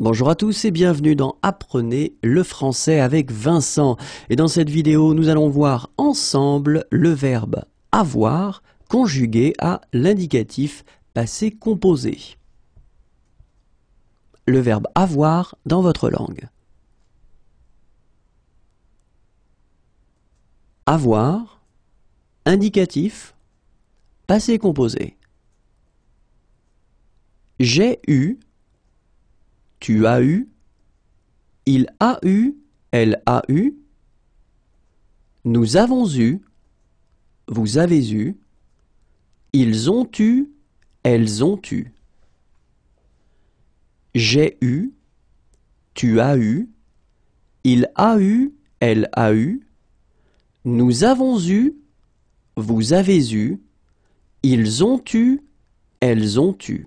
Bonjour à tous et bienvenue dans Apprenez le français avec Vincent. Et dans cette vidéo, nous allons voir ensemble le verbe avoir conjugué à l'indicatif passé composé. Le verbe avoir dans votre langue. Avoir, indicatif, passé composé. J'ai eu tu as eu Il a eu Elle a eu Nous avons eu Vous avez eu Ils ont eu Elles ont eu J'ai eu Tu as eu Il a eu Elle a eu Nous avons eu Vous avez eu Ils ont eu Elles ont eu